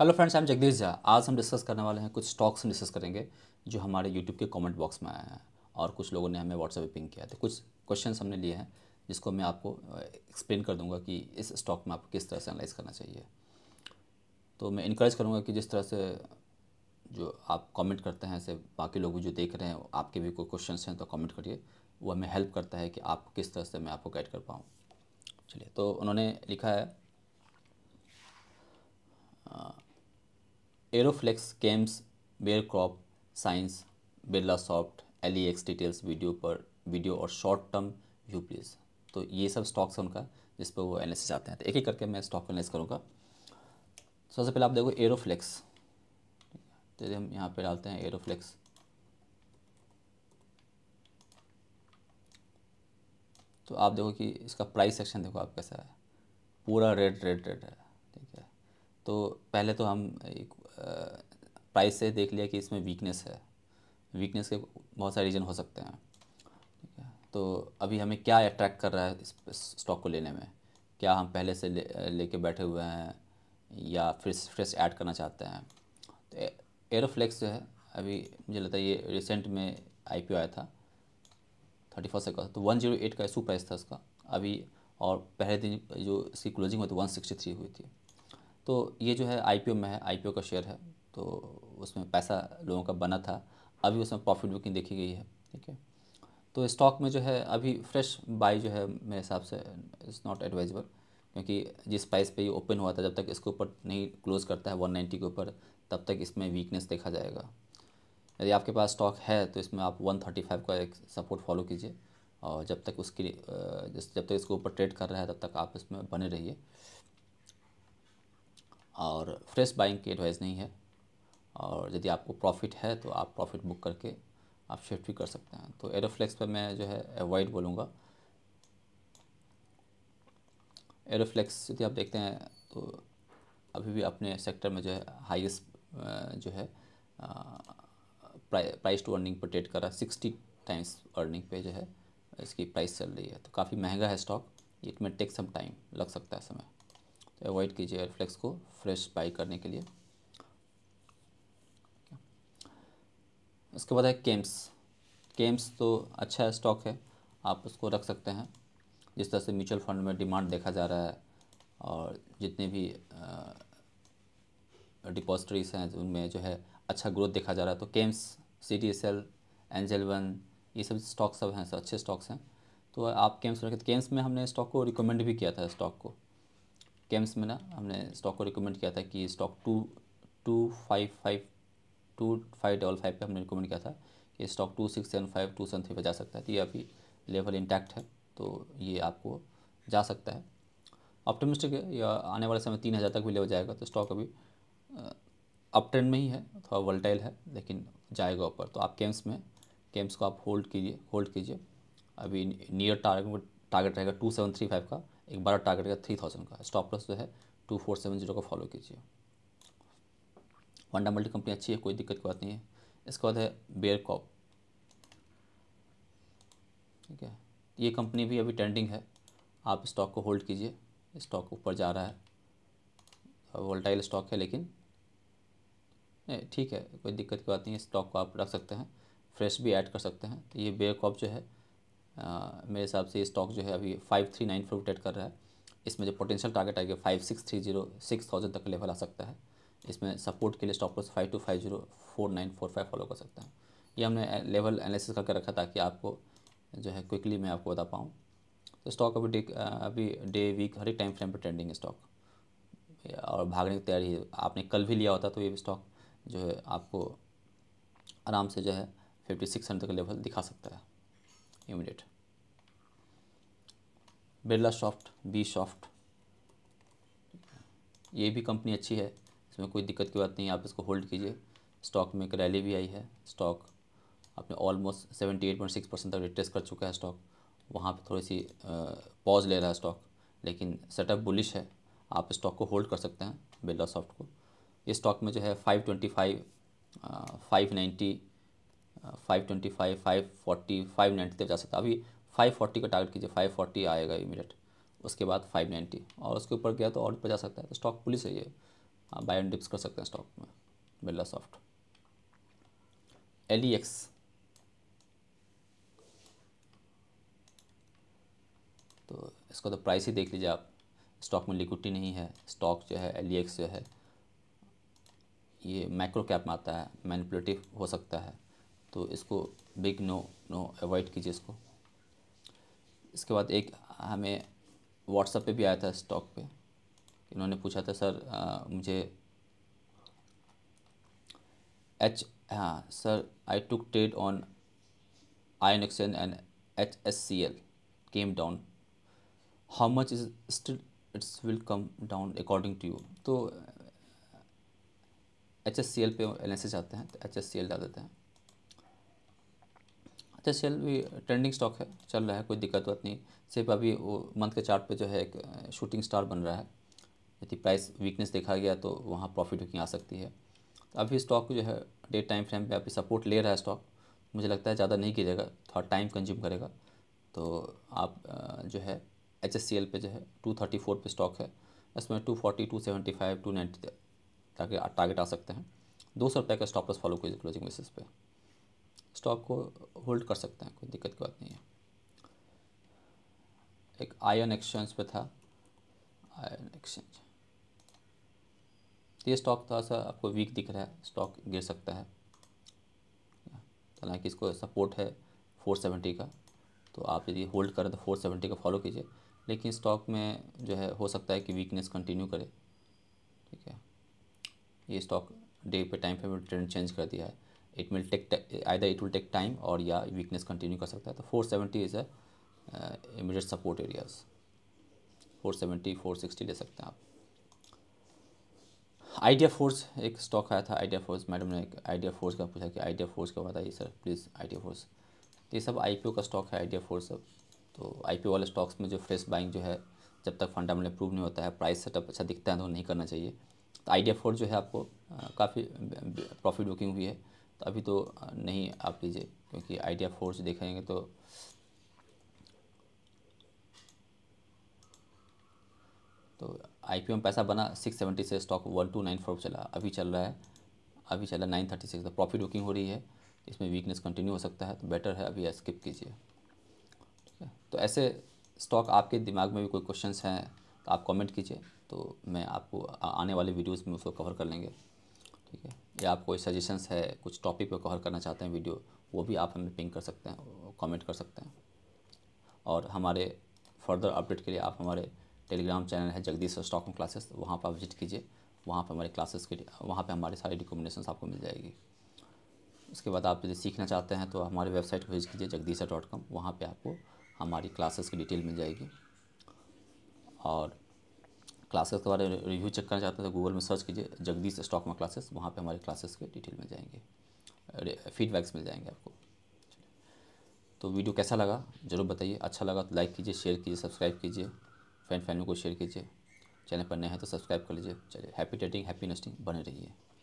Hello friends I am Jagdish Jha आज हम discuss करने वाले हैं कुछ स्टॉक्स हम डिस्कस करेंगे जो हमारे यूट्यूब के कमेंट बॉक्स में आए हैं और कुछ लोगों ने हमें व्हाट्सएप पे पिंग किया तो कुछ क्वेश्चन हमने लिए हैं जिसको मैं आपको एक्सप्लेन कर दूंगा कि इस स्टॉक में आपको किस तरह से एनालाइज करना चाहिए तो मैं इनक्रेज करूँगा कि जिस तरह से जो आप कॉमेंट करते हैं ऐसे बाकी लोग भी जो देख रहे हैं आपके भी कोई क्वेश्चन हैं तो कॉमेंट करिए वो हमें हेल्प करता है कि आप किस तरह से मैं आपको गाइड कर पाऊँ चलिए तो उन्होंने लिखा है Aeroflex chems Bayer crop science Birla soft E X details video पर वीडियो और शॉर्ट टर्म यू प्लीज तो ये सब स्टॉक्स हैं उनका जिस पर वो एनालिसिस आते हैं तो एक ही करके मैं स्टॉक एनालिस करूँगा सबसे पहले आप देखो एरोफ्लेक्स तो हम यहाँ पे डालते हैं एरोफ्लेक्स तो आप देखो कि इसका प्राइस सेक्शन देखो आप कैसा है पूरा रेड रेड रेड है तो पहले तो हम प्राइस से देख लिया कि इसमें वीकनेस है वीकनेस के बहुत सारे रीज़न हो सकते हैं ठीक है तो अभी हमें क्या अट्रैक्ट कर रहा है इस स्टॉक को लेने में क्या हम पहले से ले लेके बैठे हुए हैं या फिर फ्रेश ऐड करना चाहते हैं तो एरोफ्लेक्स जो है अभी मुझे लगता है ये रिसेंट में आई आया था थर्टी फर्स्ट तो का तो वन जीरो एट का इशू प्राइस था उसका अभी और पहले दिन जो इसकी क्लोजिंग हुई थी वन सिक्सटी थ्री हुई थी तो ये जो है आई में है आई का शेयर है तो उसमें पैसा लोगों का बना था अभी उसमें प्रॉफिट बुकिंग देखी गई है ठीक है तो स्टॉक में जो है अभी फ्रेश बाई जो है मेरे हिसाब से इज़ नॉट एडवाइजेबल क्योंकि जिस प्राइस पे ये ओपन हुआ था जब तक इसके ऊपर नहीं क्लोज़ करता है 190 के ऊपर तब तक इसमें वीकनेस देखा जाएगा यदि आपके पास स्टॉक है तो इसमें आप 135 का एक सपोर्ट फॉलो कीजिए और जब तक उसकी जब तक इसके ऊपर ट्रेड कर रहा है तब तक आप इसमें बने रहिए और फ्रेश बाइंग की एडवाइस नहीं है और यदि आपको प्रॉफिट है तो आप प्रॉफिट बुक करके आप शिफ्ट भी कर सकते हैं तो एरोफ्लेक्स पर मैं जो है अवॉइड बोलूँगा एरोफ्लेक्स यदि आप देखते हैं तो अभी भी अपने सेक्टर में जो है हाईएस्ट जो है प्राइस टू अर्निंग पर ट्रेड करा सिक्सटी टाइम्स अर्निंग पे जो है इसकी प्राइस चल रही है तो काफ़ी महंगा है स्टॉक इट में टेक सम टाइम लग सकता है समय तो अवॉइड कीजिए एयरफ्लेक्स को फ्रेश बाई करने के लिए उसके बाद है केम्स केम्स तो अच्छा स्टॉक है आप उसको रख सकते हैं जिस तरह से म्यूचुअल फंड में डिमांड देखा जा रहा है और जितने भी डिपॉजिटरीज हैं उनमें जो है अच्छा ग्रोथ देखा जा रहा है तो chems C T S L angel one ये सब स्टॉक सब हैं सब अच्छे स्टॉक्स हैं तो आप केम्स रखें केम्स तो में हमने स्टॉक को रिकमेंड भी किया था स्टॉक को केम्स में ना हमने स्टॉक को रिकमेंड किया था कि stock two two five five two five double five पर हमने रिकमेंड किया था कि stock two six seven five two seven three पर जा सकता है तो ये अभी लेवल इंटैक्ट है तो ये आपको जा सकता है ऑप्टोमिस्टिक है या आने वाले समय तीन हज़ार तक भी लेवल जाएगा तो स्टॉक अभी अप ट्रेंड में ही है थोड़ा वल्टाइल है लेकिन जाएगा ऊपर तो आप केम्स में केम्स को आप होल्ड कीजिए होल्ड कीजिए अभी नियर टारगेट टारगेट रहेगा टू सेवन थ्री फाइव का एक बार टारगेट का थ्री थाउजेंड का स्टॉप लॉस जो है टू फोर सेवन जीरो को फॉलो कीजिए वंडा मल्टी कंपनी अच्छी है कोई दिक्कत की बात नहीं है इसके बाद है बेयर कॉप ठीक है ये कंपनी भी अभी ट्रेंडिंग है आप स्टॉक को होल्ड कीजिए स्टॉक ऊपर जा रहा है वोल्टाइल स्टॉक है लेकिन नहीं ठीक है कोई दिक्कत की बात नहीं है स्टॉक को आप रख सकते हैं फ्रेश भी ऐड कर सकते हैं तो ये बेयर कॉप जो है मेरे हिसाब से स्टॉक जो है अभी five three nine four trade कर रहा है इसमें जो पोटेंशियल टारगेट आएगा five six three zero six thousand तक लेवल आ सकता है इसमें सपोर्ट के लिए stop loss five two five zero four nine four five follow कर सकता है ये हमने लेवल एनालिसिस करके रखा ताकि आपको जो है क्विकली मैं आपको बता पाऊँ तो स्टॉक अभी डे अभी डे वीक हर एक टाइम फ्रेम पर ट्रेंडिंग है स्टॉक और भागने की तैयारी आपने कल भी लिया होता तो ये स्टॉक जो है आपको आराम से जो है फिफ्टी सिक्स हंड्रेड का लेवल दिखा सकता है immediate. Birla soft B soft ये भी कंपनी अच्छी है इसमें कोई दिक्कत की बात नहीं आप इसको होल्ड कीजिए स्टॉक में एक रैली भी आई है स्टॉक आपने almost seventy eight point six percent तक रिटेस्ट कर चुका है स्टॉक वहाँ पे थोड़ी सी पॉज ले रहा है स्टॉक लेकिन सेटअप बुलिश है आप स्टॉक को होल्ड कर सकते हैं बिरला सॉफ्ट को इस स्टॉक में जो है five twenty five five ninety five twenty five five forty five ninety तक जा सकता है अभी फाइव फोर्टी का टारगेट कीजिए फाइव फोर्टी आएगा इमीडिएट उसके बाद फाइव नाइन्टी और उसके ऊपर गया तो और ऊपर जा सकता है तो स्टॉक पुलिस है ये आप बाय एंड डिप्स कर सकते हैं स्टॉक में Birla soft L E X तो इसका तो प्राइस ही देख लीजिए आप स्टॉक में लिक्विटी नहीं है स्टॉक जो है एल e जो है ये माइक्रो कैप में आता है मैनिपुलेटिव हो सकता है तो इसको बिग नो नो अवॉइड कीजिए इसको इसके बाद एक हमें व्हाट्सएप पे भी आया था स्टॉक पे इन्होंने पूछा था सर आ, मुझे एच हाँ sir I took trade on I exchange and H S C L came down how much is still it's will come down according to you तो एच एस सी एल पे S आते हैं तो H S C L डाल देते हैं cell भी trending stock है चल रहा है कोई दिक्कत वत नहीं सिर्फ अभी वो मंथ के चार्ट पे जो है एक शूटिंग स्टार बन रहा है यदि प्राइस वीकनेस देखा गया तो वहाँ प्रॉफिट बुकिंग आ सकती है तो अभी स्टॉक जो है डे टाइम फ्रेम पे अभी सपोर्ट ले रहा है स्टॉक मुझे लगता है ज़्यादा नहीं गिरेगा थोड़ा टाइम कंज्यूम करेगा तो आप जो है एच एस सी एल पे जो है टू थर्टी फोर स्टॉक है इसमें two forty two seventy five two ninety तक टारगेट आ सकते हैं दो सौ रुपये का स्टॉप फॉलो कीजिए क्लोजिंग बेसिस पे स्टॉक को होल्ड कर सकते हैं कोई दिक्कत की बात नहीं है एक आयन एक्सचेंज पे था आयन एक्सचेंज तो ये स्टॉक थोड़ा सा आपको वीक दिख रहा है स्टॉक गिर सकता है हालांकि इसको सपोर्ट है 470 का तो आप यदि होल्ड करें तो 470 का फॉलो कीजिए लेकिन स्टॉक में जो है हो सकता है कि वीकनेस कंटिन्यू करे ठीक है ये स्टॉक डे पे टाइम पे ट्रेंड चेंज कर दिया है it will take either it will take time और या वीकनेस कंटिन्यू कर सकता है तो four seventy is immediate support areas four seventy four sixty ले सकते हैं आप आइडिया फोर्स एक स्टॉक आया था आइडिया फोर्स मैडम ने एक आइडिया फोर्स का पूछा कि आइडिया फोर्स का बताइए सर प्लीज़ आइडिया फोर्स ये सब आईपीओ का स्टॉक है आइडिया फोर्स सब तो आईपीओ वाले स्टॉक्स में जो फ्रेश बाइंग जो है जब तक फंडामेंटल प्रूव नहीं होता है प्राइस सेटअप अच्छा दिखता है तो नहीं करना चाहिए तो आइडिया फोर्स जो है आपको काफ़ी प्रॉफिट बुकिंग हुई है तो अभी तो नहीं आप लीजिए क्योंकि आइडिया फोर्स देखेंगे तो तो आई में पैसा बना सिक्स सेवेंटी से stock one two nine four चला अभी चल रहा है अभी चला नाइन थर्टी सिक्स तो प्रॉफिट बुकिंग हो रही है इसमें वीकनेस कंटिन्यू हो सकता है तो बेटर है अभी स्किप कीजिए ठीक है तो ऐसे स्टॉक आपके दिमाग में भी कोई क्वेश्चंस हैं तो आप कमेंट कीजिए तो मैं आपको आने वाले वीडियोस में उसको कवर कर लेंगे ठीक है या आप कोई सजेशंस है कुछ टॉपिक पर कवर करना चाहते हैं वीडियो वो भी आप हमें पिंक कर सकते हैं कमेंट कर सकते हैं और हमारे फर्दर अपडेट के लिए आप हमारे टेलीग्राम चैनल है जगदीश स्टॉक क्लासेस वहाँ पर विजिट कीजिए वहाँ पर हमारे क्लासेस के वहाँ पर हमारे सारी रिकमेंडेशन आपको मिल जाएगी उसके बाद आप यदि सीखना चाहते हैं तो हमारे वेबसाइट को विजिट कीजिए जगदीशा डॉट कॉम वहाँ पर आपको हमारी क्लासेस की डिटेल मिल जाएगी और क्लासेस के बारे में रिव्यू चेक करना चाहते हैं तो गूगल में सर्च कीजिए जगदीश स्टॉक में क्लासेस वहाँ पे हमारे क्लासेस के डिटेल मिल जाएंगे फीडबैक्स मिल जाएंगे आपको तो वीडियो कैसा लगा ज़रूर बताइए अच्छा लगा तो लाइक कीजिए शेयर कीजिए सब्सक्राइब कीजिए फ्रेंड फैमिली को शेयर कीजिए चैनल पर नए हैं तो सब्सक्राइब कर लीजिए चलिए हैप्पी ट्रेडिंग हैप्पी नेस्टिंग बने रहिए